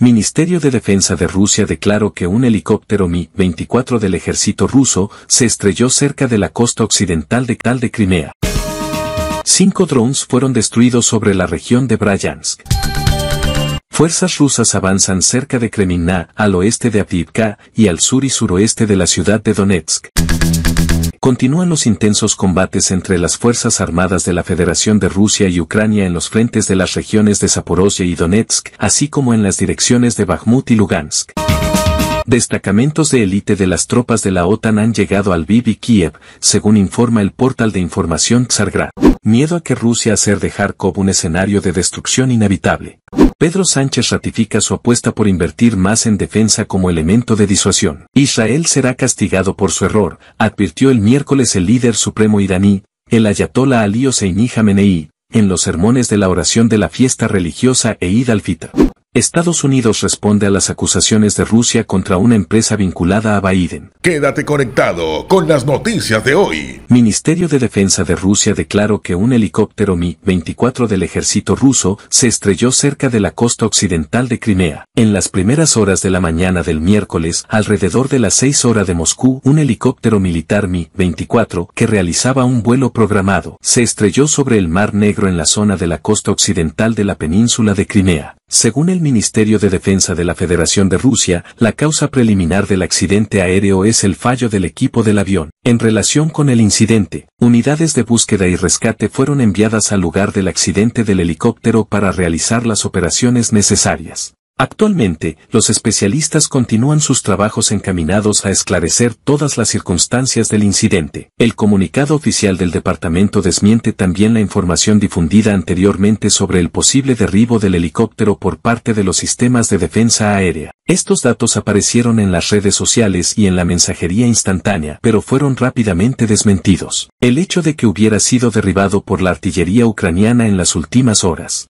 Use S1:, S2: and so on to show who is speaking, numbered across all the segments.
S1: Ministerio de Defensa de Rusia declaró que un helicóptero Mi-24 del ejército ruso se estrelló cerca de la costa occidental de Tal de Crimea. Cinco drones fueron destruidos sobre la región de Bryansk. Fuerzas rusas avanzan cerca de Kremina, al oeste de Avdiivka y al sur y suroeste de la ciudad de Donetsk. Continúan los intensos combates entre las Fuerzas Armadas de la Federación de Rusia y Ucrania en los frentes de las regiones de zaporozhia y Donetsk, así como en las direcciones de Bakhmut y Lugansk. Destacamentos de élite de las tropas de la OTAN han llegado al Bibi Kiev, según informa el portal de información Tsargrad. Miedo a que Rusia hacer de Kharkov un escenario de destrucción inevitable. Pedro Sánchez ratifica su apuesta por invertir más en defensa como elemento de disuasión. Israel será castigado por su error, advirtió el miércoles el líder supremo iraní, el ayatollah Ali en los sermones de la oración de la fiesta religiosa e Eid al-Fitr. Estados Unidos responde a las acusaciones de Rusia contra una empresa vinculada a Biden. Quédate conectado con las noticias de hoy. Ministerio de Defensa de Rusia declaró que un helicóptero Mi-24 del ejército ruso se estrelló cerca de la costa occidental de Crimea. En las primeras horas de la mañana del miércoles, alrededor de las 6 horas de Moscú, un helicóptero militar Mi-24, que realizaba un vuelo programado, se estrelló sobre el Mar Negro en la zona de la costa occidental de la península de Crimea. Según el Ministerio de Defensa de la Federación de Rusia, la causa preliminar del accidente aéreo es el fallo del equipo del avión. En relación con el incidente, unidades de búsqueda y rescate fueron enviadas al lugar del accidente del helicóptero para realizar las operaciones necesarias. Actualmente, los especialistas continúan sus trabajos encaminados a esclarecer todas las circunstancias del incidente. El comunicado oficial del departamento desmiente también la información difundida anteriormente sobre el posible derribo del helicóptero por parte de los sistemas de defensa aérea. Estos datos aparecieron en las redes sociales y en la mensajería instantánea, pero fueron rápidamente desmentidos. El hecho de que hubiera sido derribado por la artillería ucraniana en las últimas horas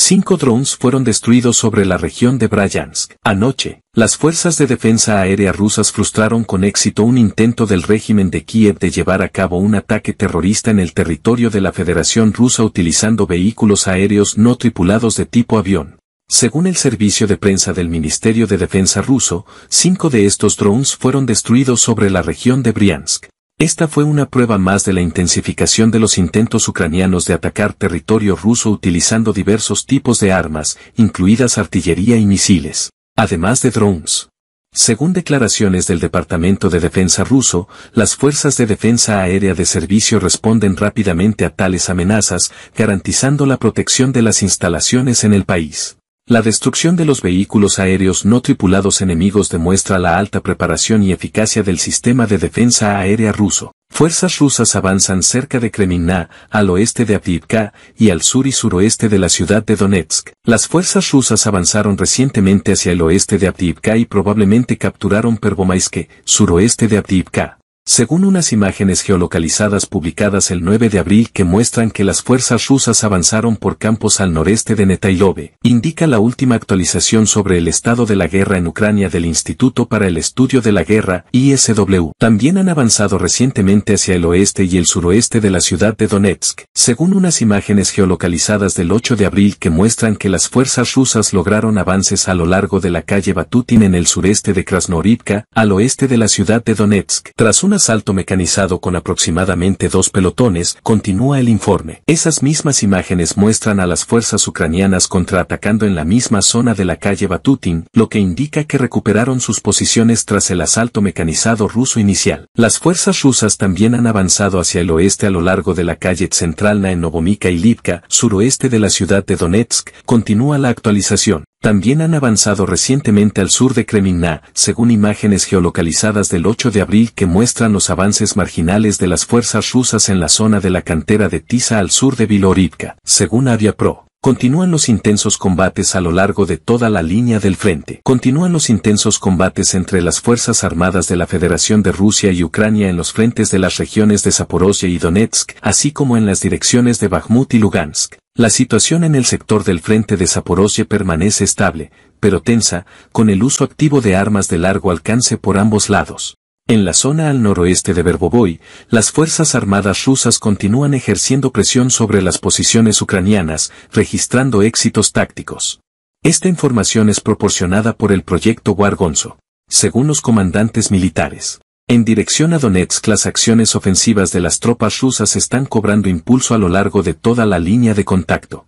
S1: Cinco drones fueron destruidos sobre la región de Bryansk. Anoche, las fuerzas de defensa aérea rusas frustraron con éxito un intento del régimen de Kiev de llevar a cabo un ataque terrorista en el territorio de la Federación Rusa utilizando vehículos aéreos no tripulados de tipo avión. Según el servicio de prensa del Ministerio de Defensa ruso, cinco de estos drones fueron destruidos sobre la región de Bryansk. Esta fue una prueba más de la intensificación de los intentos ucranianos de atacar territorio ruso utilizando diversos tipos de armas, incluidas artillería y misiles, además de drones. Según declaraciones del Departamento de Defensa ruso, las fuerzas de defensa aérea de servicio responden rápidamente a tales amenazas, garantizando la protección de las instalaciones en el país. La destrucción de los vehículos aéreos no tripulados enemigos demuestra la alta preparación y eficacia del sistema de defensa aérea ruso. Fuerzas rusas avanzan cerca de Kremina, al oeste de Avdiivka y al sur y suroeste de la ciudad de Donetsk. Las fuerzas rusas avanzaron recientemente hacia el oeste de Avdiivka y probablemente capturaron Perbomayske, suroeste de Avdiivka según unas imágenes geolocalizadas publicadas el 9 de abril que muestran que las fuerzas rusas avanzaron por campos al noreste de Netaylobe, indica la última actualización sobre el estado de la guerra en Ucrania del Instituto para el Estudio de la Guerra, ISW. También han avanzado recientemente hacia el oeste y el suroeste de la ciudad de Donetsk, según unas imágenes geolocalizadas del 8 de abril que muestran que las fuerzas rusas lograron avances a lo largo de la calle Batutin en el sureste de Krasnorivka, al oeste de la ciudad de Donetsk, tras una asalto mecanizado con aproximadamente dos pelotones, continúa el informe. Esas mismas imágenes muestran a las fuerzas ucranianas contraatacando en la misma zona de la calle Batutin, lo que indica que recuperaron sus posiciones tras el asalto mecanizado ruso inicial. Las fuerzas rusas también han avanzado hacia el oeste a lo largo de la calle Centralna en Novomika y Lipka, suroeste de la ciudad de Donetsk, continúa la actualización. También han avanzado recientemente al sur de Kreminna, según imágenes geolocalizadas del 8 de abril que muestran los avances marginales de las fuerzas rusas en la zona de la cantera de Tiza al sur de Vilorivka, según Pro. Continúan los intensos combates a lo largo de toda la línea del frente. Continúan los intensos combates entre las Fuerzas Armadas de la Federación de Rusia y Ucrania en los frentes de las regiones de Zaporozhye y Donetsk, así como en las direcciones de Bakhmut y Lugansk. La situación en el sector del frente de Zaporozhye permanece estable, pero tensa, con el uso activo de armas de largo alcance por ambos lados. En la zona al noroeste de Verbovoy, las Fuerzas Armadas rusas continúan ejerciendo presión sobre las posiciones ucranianas, registrando éxitos tácticos. Esta información es proporcionada por el proyecto Wargonzo, según los comandantes militares. En dirección a Donetsk las acciones ofensivas de las tropas rusas están cobrando impulso a lo largo de toda la línea de contacto.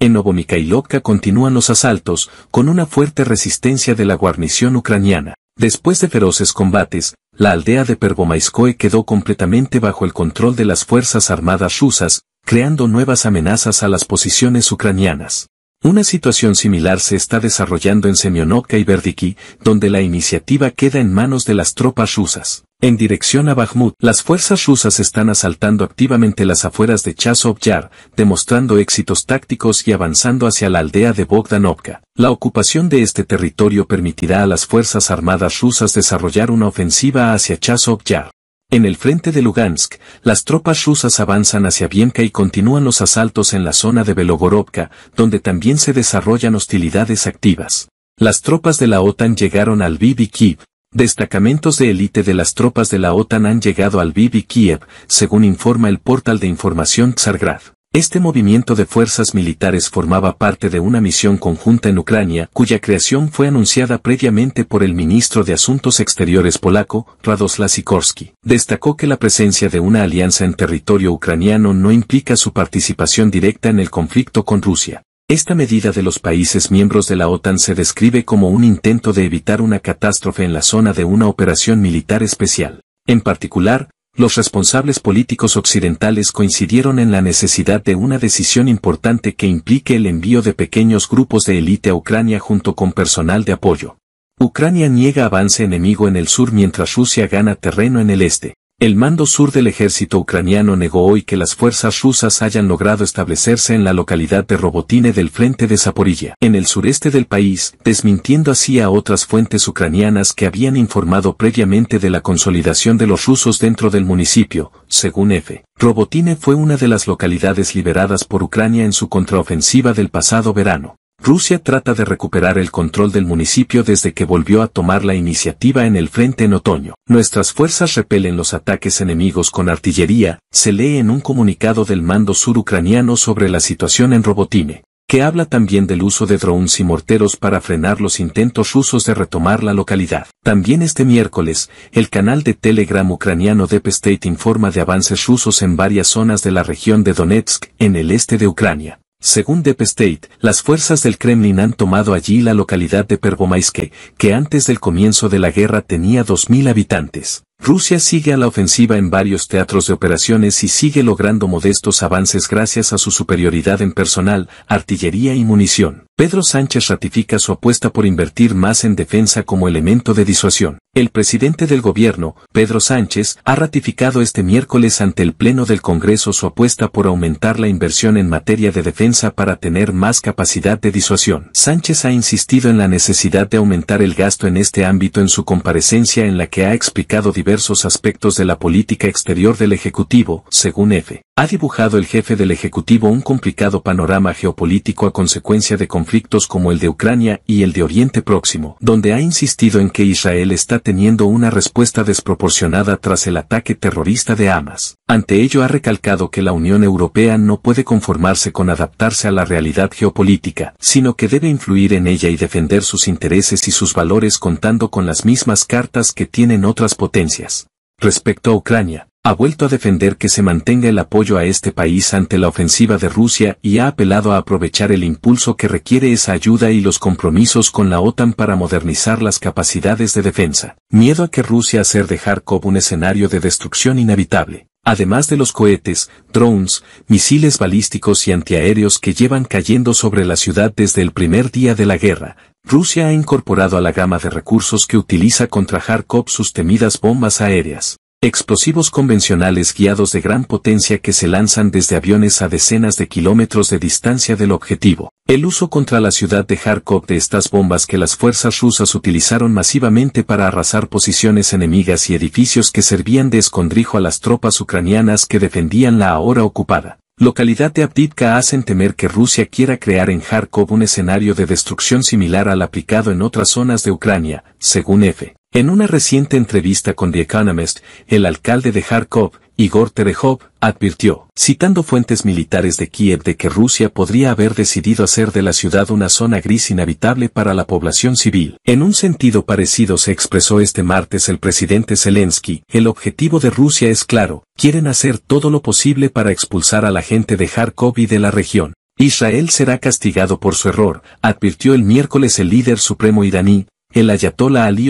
S1: En Novomikhailovka continúan los asaltos, con una fuerte resistencia de la guarnición ucraniana. Después de feroces combates, la aldea de Pervomaiskoe quedó completamente bajo el control de las Fuerzas Armadas rusas, creando nuevas amenazas a las posiciones ucranianas. Una situación similar se está desarrollando en Semionovka y Verdiki, donde la iniciativa queda en manos de las tropas rusas. En dirección a Bakhmut, las fuerzas rusas están asaltando activamente las afueras de Chasov Yar, demostrando éxitos tácticos y avanzando hacia la aldea de Bogdanovka. La ocupación de este territorio permitirá a las fuerzas armadas rusas desarrollar una ofensiva hacia Chasov Yar. En el frente de Lugansk, las tropas rusas avanzan hacia Bienka y continúan los asaltos en la zona de Belogorovka, donde también se desarrollan hostilidades activas. Las tropas de la OTAN llegaron al Bibi Destacamentos de élite de las tropas de la OTAN han llegado al Bibi Kiev, según informa el portal de información Tsargrad. Este movimiento de fuerzas militares formaba parte de una misión conjunta en Ucrania cuya creación fue anunciada previamente por el ministro de Asuntos Exteriores polaco, Radoslav Sikorsky. Destacó que la presencia de una alianza en territorio ucraniano no implica su participación directa en el conflicto con Rusia. Esta medida de los países miembros de la OTAN se describe como un intento de evitar una catástrofe en la zona de una operación militar especial. En particular, los responsables políticos occidentales coincidieron en la necesidad de una decisión importante que implique el envío de pequeños grupos de élite a Ucrania junto con personal de apoyo. Ucrania niega avance enemigo en el sur mientras Rusia gana terreno en el este. El mando sur del ejército ucraniano negó hoy que las fuerzas rusas hayan logrado establecerse en la localidad de Robotine del frente de Zaporilla, en el sureste del país, desmintiendo así a otras fuentes ucranianas que habían informado previamente de la consolidación de los rusos dentro del municipio, según EFE. Robotine fue una de las localidades liberadas por Ucrania en su contraofensiva del pasado verano. Rusia trata de recuperar el control del municipio desde que volvió a tomar la iniciativa en el frente en otoño. Nuestras fuerzas repelen los ataques enemigos con artillería, se lee en un comunicado del mando ucraniano sobre la situación en Robotine, que habla también del uso de drones y morteros para frenar los intentos rusos de retomar la localidad. También este miércoles, el canal de Telegram ucraniano Deep State informa de avances rusos en varias zonas de la región de Donetsk, en el este de Ucrania. Según Deep State, las fuerzas del Kremlin han tomado allí la localidad de Pervomaiske, que antes del comienzo de la guerra tenía 2.000 habitantes. Rusia sigue a la ofensiva en varios teatros de operaciones y sigue logrando modestos avances gracias a su superioridad en personal, artillería y munición. Pedro Sánchez ratifica su apuesta por invertir más en defensa como elemento de disuasión. El presidente del gobierno, Pedro Sánchez, ha ratificado este miércoles ante el Pleno del Congreso su apuesta por aumentar la inversión en materia de defensa para tener más capacidad de disuasión. Sánchez ha insistido en la necesidad de aumentar el gasto en este ámbito en su comparecencia en la que ha explicado diversos diversos aspectos de la política exterior del Ejecutivo, según F ha dibujado el jefe del Ejecutivo un complicado panorama geopolítico a consecuencia de conflictos como el de Ucrania y el de Oriente Próximo, donde ha insistido en que Israel está teniendo una respuesta desproporcionada tras el ataque terrorista de Hamas. Ante ello ha recalcado que la Unión Europea no puede conformarse con adaptarse a la realidad geopolítica, sino que debe influir en ella y defender sus intereses y sus valores contando con las mismas cartas que tienen otras potencias. Respecto a Ucrania, ha vuelto a defender que se mantenga el apoyo a este país ante la ofensiva de Rusia y ha apelado a aprovechar el impulso que requiere esa ayuda y los compromisos con la OTAN para modernizar las capacidades de defensa. Miedo a que Rusia hacer de Kharkov un escenario de destrucción inhabitable. Además de los cohetes, drones, misiles balísticos y antiaéreos que llevan cayendo sobre la ciudad desde el primer día de la guerra, Rusia ha incorporado a la gama de recursos que utiliza contra Kharkov sus temidas bombas aéreas. Explosivos convencionales guiados de gran potencia que se lanzan desde aviones a decenas de kilómetros de distancia del objetivo. El uso contra la ciudad de Kharkov de estas bombas que las fuerzas rusas utilizaron masivamente para arrasar posiciones enemigas y edificios que servían de escondrijo a las tropas ucranianas que defendían la ahora ocupada localidad de Abditka hacen temer que Rusia quiera crear en Kharkov un escenario de destrucción similar al aplicado en otras zonas de Ucrania, según F. En una reciente entrevista con The Economist, el alcalde de Kharkov, Igor Terehov, advirtió, citando fuentes militares de Kiev de que Rusia podría haber decidido hacer de la ciudad una zona gris inhabitable para la población civil. En un sentido parecido se expresó este martes el presidente Zelensky, el objetivo de Rusia es claro, quieren hacer todo lo posible para expulsar a la gente de Kharkov y de la región. Israel será castigado por su error, advirtió el miércoles el líder supremo iraní, el ayatollah Ali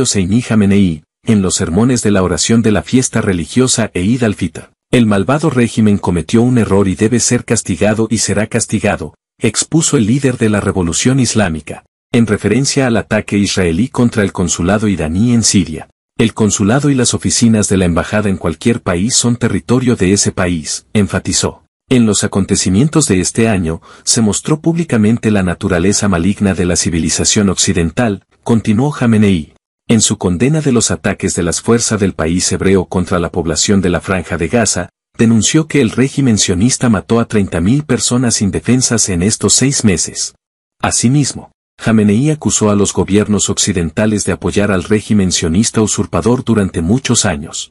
S1: en los sermones de la oración de la fiesta religiosa e Eid al-Fitr. El malvado régimen cometió un error y debe ser castigado y será castigado, expuso el líder de la revolución islámica, en referencia al ataque israelí contra el consulado iraní en Siria. El consulado y las oficinas de la embajada en cualquier país son territorio de ese país, enfatizó. En los acontecimientos de este año, se mostró públicamente la naturaleza maligna de la civilización occidental, continuó Jamenei, en su condena de los ataques de las fuerzas del país hebreo contra la población de la Franja de Gaza, denunció que el régimen sionista mató a 30.000 personas indefensas en estos seis meses. Asimismo, Jamenei acusó a los gobiernos occidentales de apoyar al régimen sionista usurpador durante muchos años.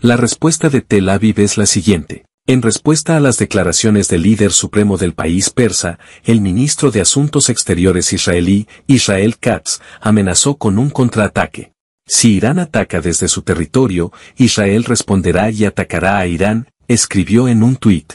S1: La respuesta de Tel Aviv es la siguiente. En respuesta a las declaraciones del líder supremo del país persa, el ministro de Asuntos Exteriores israelí, Israel Katz, amenazó con un contraataque. Si Irán ataca desde su territorio, Israel responderá y atacará a Irán, escribió en un tuit.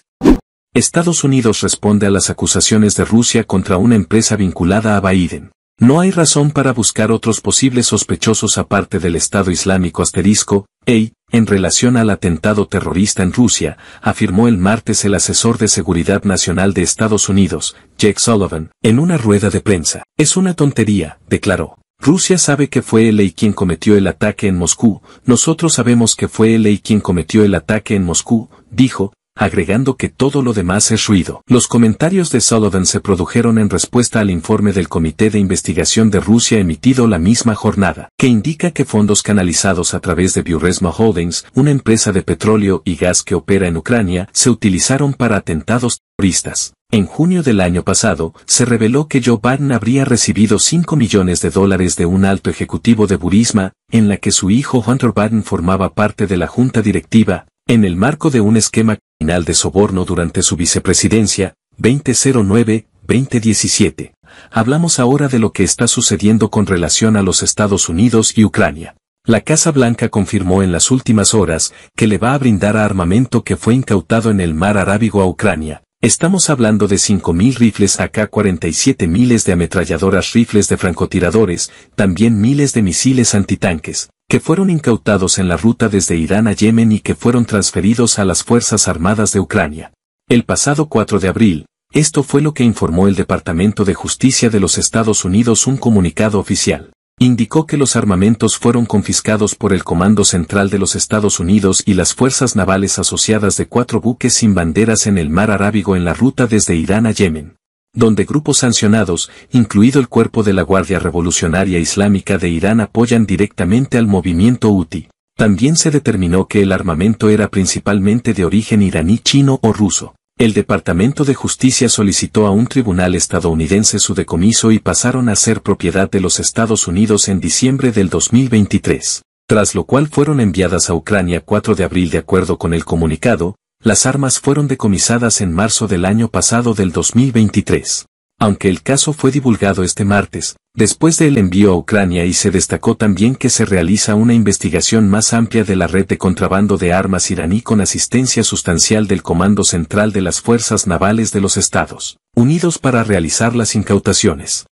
S1: Estados Unidos responde a las acusaciones de Rusia contra una empresa vinculada a Biden. No hay razón para buscar otros posibles sospechosos aparte del Estado Islámico asterisco, EI, en relación al atentado terrorista en Rusia, afirmó el martes el asesor de Seguridad Nacional de Estados Unidos, Jake Sullivan, en una rueda de prensa. Es una tontería, declaró. Rusia sabe que fue él quien cometió el ataque en Moscú, nosotros sabemos que fue él quien cometió el ataque en Moscú, dijo, agregando que todo lo demás es ruido. Los comentarios de Sullivan se produjeron en respuesta al informe del Comité de Investigación de Rusia emitido la misma jornada, que indica que fondos canalizados a través de Burisma Holdings, una empresa de petróleo y gas que opera en Ucrania, se utilizaron para atentados terroristas. En junio del año pasado, se reveló que Joe Biden habría recibido 5 millones de dólares de un alto ejecutivo de Burisma, en la que su hijo Hunter Biden formaba parte de la junta directiva, en el marco de un esquema final de soborno durante su vicepresidencia, 2009-2017. Hablamos ahora de lo que está sucediendo con relación a los Estados Unidos y Ucrania. La Casa Blanca confirmó en las últimas horas que le va a brindar armamento que fue incautado en el mar arábigo a Ucrania. Estamos hablando de 5.000 rifles AK-47 miles de ametralladoras rifles de francotiradores, también miles de misiles antitanques que fueron incautados en la ruta desde Irán a Yemen y que fueron transferidos a las Fuerzas Armadas de Ucrania. El pasado 4 de abril, esto fue lo que informó el Departamento de Justicia de los Estados Unidos un comunicado oficial. Indicó que los armamentos fueron confiscados por el Comando Central de los Estados Unidos y las fuerzas navales asociadas de cuatro buques sin banderas en el mar Arábigo en la ruta desde Irán a Yemen donde grupos sancionados, incluido el cuerpo de la Guardia Revolucionaria Islámica de Irán, apoyan directamente al movimiento UTI. También se determinó que el armamento era principalmente de origen iraní chino o ruso. El Departamento de Justicia solicitó a un tribunal estadounidense su decomiso y pasaron a ser propiedad de los Estados Unidos en diciembre del 2023, tras lo cual fueron enviadas a Ucrania 4 de abril de acuerdo con el comunicado, las armas fueron decomisadas en marzo del año pasado del 2023. Aunque el caso fue divulgado este martes, después del envío a Ucrania y se destacó también que se realiza una investigación más amplia de la red de contrabando de armas iraní con asistencia sustancial del Comando Central de las Fuerzas Navales de los Estados Unidos para realizar las incautaciones.